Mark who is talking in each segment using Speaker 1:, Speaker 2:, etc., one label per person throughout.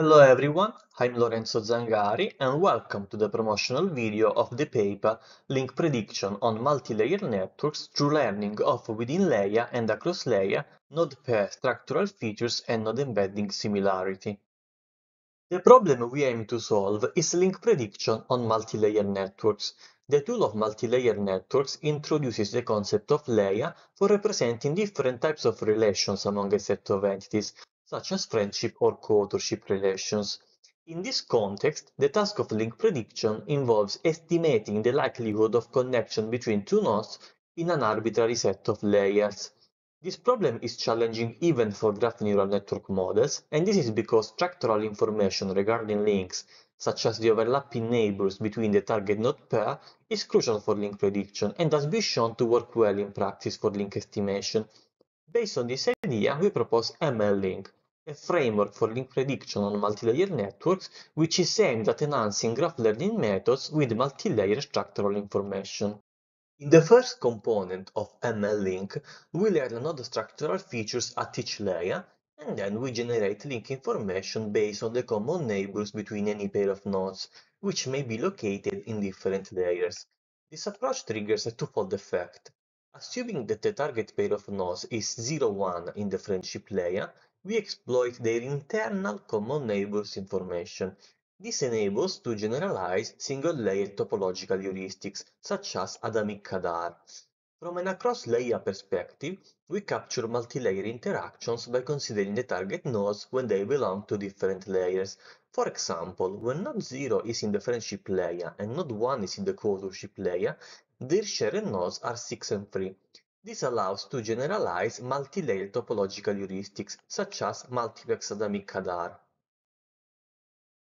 Speaker 1: Hello everyone, I'm Lorenzo Zangari and welcome to the promotional video of the paper Link Prediction on Multilayer Networks through Learning of Within Layer and Across Layer Node Pair Structural Features and Node Embedding Similarity. The problem we aim to solve is link prediction on multilayer networks. The tool of multilayer networks introduces the concept of layer for representing different types of relations among a set of entities, such as friendship or co-authorship relations. In this context, the task of link prediction involves estimating the likelihood of connection between two nodes in an arbitrary set of layers. This problem is challenging even for graph neural network models, and this is because structural information regarding links, such as the overlapping neighbors between the target node pair, is crucial for link prediction and has been shown to work well in practice for link estimation. Based on this idea, we propose Link a framework for link prediction on multilayer networks which is aimed at enhancing graph learning methods with multilayer structural information. In the first component of ML-Link, we learn another structural features at each layer, and then we generate link information based on the common neighbors between any pair of nodes, which may be located in different layers. This approach triggers a twofold effect. Assuming that the target pair of nodes is 0, 1 in the friendship layer, we exploit their internal common neighbors information. This enables to generalize single-layer topological heuristics, such as Adamic Kadar. From an across-layer perspective, we capture multi-layer interactions by considering the target nodes when they belong to different layers. For example, when node 0 is in the friendship layer and node 1 is in the co-authorship layer, their shared nodes are 6 and 3. This allows to generalize multi layer topological heuristics, such as multiplex Adamic Kadar.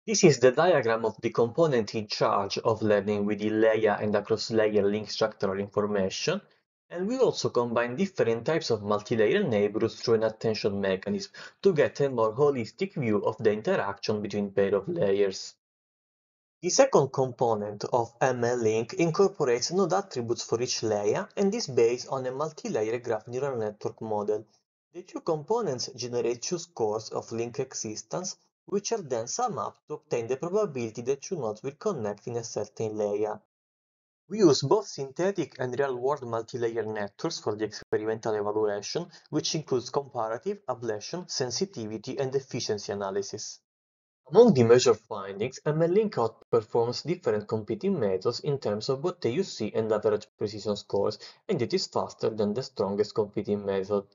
Speaker 1: This is the diagram of the component in charge of learning within layer and across layer link structural information, and we also combine different types of multi-layer neighbors through an attention mechanism to get a more holistic view of the interaction between pair of layers. The second component of ML-Link incorporates node attributes for each layer and is based on a multi-layer graph neural network model. The two components generate two scores of link existence, which are then summed up to obtain the probability that two nodes will connect in a certain layer. We use both synthetic and real-world multi-layer networks for the experimental evaluation, which includes comparative, ablation, sensitivity, and efficiency analysis. Among the measured findings, MLink outperforms different competing methods in terms of both AUC and average precision scores, and it is faster than the strongest competing method.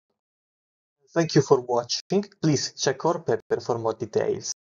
Speaker 1: Thank you for watching. Please check our paper for more details.